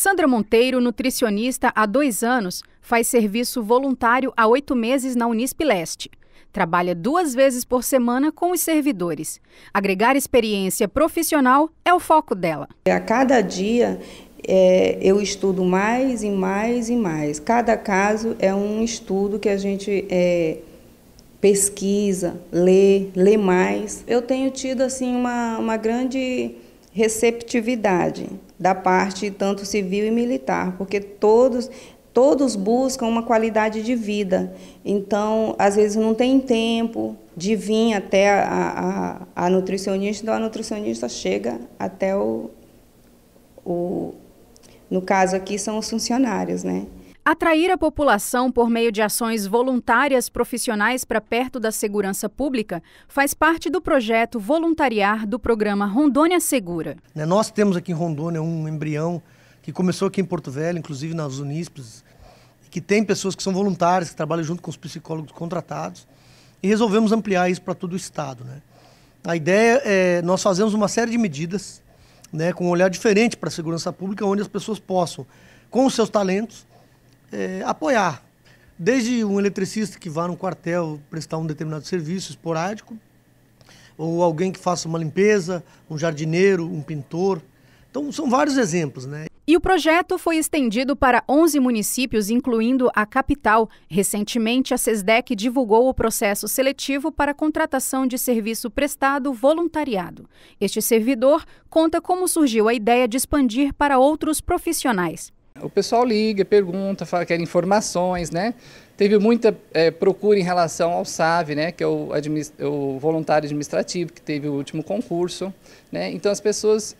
Sandra Monteiro, nutricionista há dois anos, faz serviço voluntário há oito meses na Unisp Leste. Trabalha duas vezes por semana com os servidores. Agregar experiência profissional é o foco dela. A cada dia é, eu estudo mais e mais e mais. Cada caso é um estudo que a gente é, pesquisa, lê, lê mais. Eu tenho tido assim uma, uma grande receptividade da parte tanto civil e militar, porque todos todos buscam uma qualidade de vida. Então, às vezes não tem tempo de vir até a, a, a nutricionista, então a nutricionista chega até o, o no caso aqui são os funcionários, né? Atrair a população por meio de ações voluntárias profissionais para perto da segurança pública faz parte do projeto voluntariar do programa Rondônia Segura. Né, nós temos aqui em Rondônia um embrião que começou aqui em Porto Velho, inclusive nas Unisps, que tem pessoas que são voluntárias, que trabalham junto com os psicólogos contratados, e resolvemos ampliar isso para todo o Estado. Né? A ideia é nós fazemos uma série de medidas né, com um olhar diferente para a segurança pública, onde as pessoas possam, com os seus talentos, é, apoiar. Desde um eletricista que vá no quartel prestar um determinado serviço esporádico, ou alguém que faça uma limpeza, um jardineiro, um pintor. Então, são vários exemplos, né? E o projeto foi estendido para 11 municípios, incluindo a capital. Recentemente, a SESDEC divulgou o processo seletivo para contratação de serviço prestado voluntariado. Este servidor conta como surgiu a ideia de expandir para outros profissionais. O pessoal liga, pergunta, fala, quer informações, né? Teve muita é, procura em relação ao SAV, né, que é o, o, voluntário administrativo que teve o último concurso. Né? Então as pessoas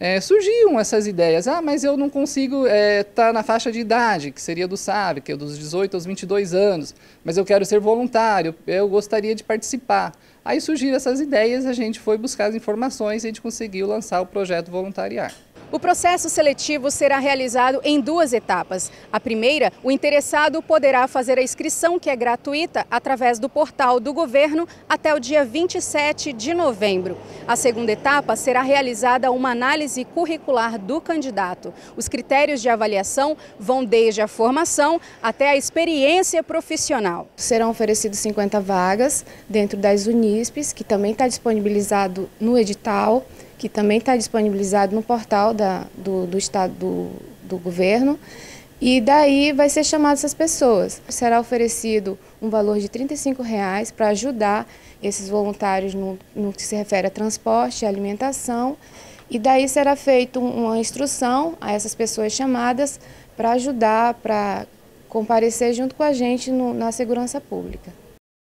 é, surgiam essas ideias. Ah, mas eu não consigo estar é, tá na faixa de idade, que seria do SAV, que é dos 18 aos 22 anos, mas eu quero ser voluntário, eu gostaria de participar. Aí surgiram essas ideias, a gente foi buscar as informações e a gente conseguiu lançar o projeto Voluntariar. O processo seletivo será realizado em duas etapas. A primeira, o interessado poderá fazer a inscrição, que é gratuita, através do portal do governo até o dia 27 de novembro. A segunda etapa será realizada uma análise curricular do candidato. Os critérios de avaliação vão desde a formação até a experiência profissional. Serão oferecidas 50 vagas dentro das Unisps, que também está disponibilizado no edital que também está disponibilizado no portal da, do, do Estado do, do Governo. E daí vai ser chamado essas pessoas. Será oferecido um valor de R$ reais para ajudar esses voluntários no, no, que se refere a transporte, alimentação. E daí será feita uma instrução a essas pessoas chamadas para ajudar, para comparecer junto com a gente no, na segurança pública.